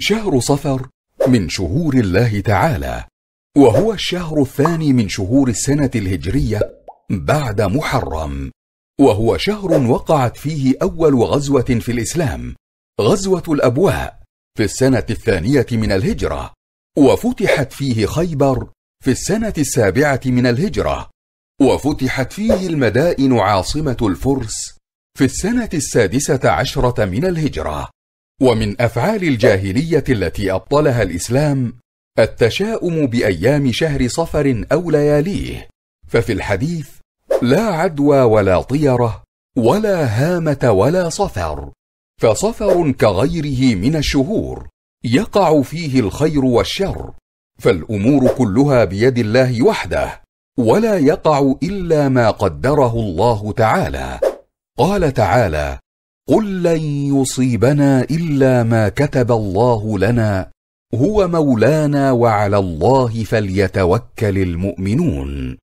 شهر صفر من شهور الله تعالى وهو الشهر الثاني من شهور السنه الهجريه بعد محرم وهو شهر وقعت فيه اول غزوه في الاسلام غزوه الابواء في السنه الثانيه من الهجره وفتحت فيه خيبر في السنه السابعه من الهجره وفتحت فيه المدائن عاصمه الفرس في السنه السادسه عشره من الهجره ومن أفعال الجاهلية التي أبطلها الإسلام التشاؤم بأيام شهر صفر أو لياليه ففي الحديث لا عدوى ولا طيرة ولا هامة ولا صفر فصفر كغيره من الشهور يقع فيه الخير والشر فالأمور كلها بيد الله وحده ولا يقع إلا ما قدره الله تعالى قال تعالى قل لن يصيبنا الا ما كتب الله لنا هو مولانا وعلى الله فليتوكل المؤمنون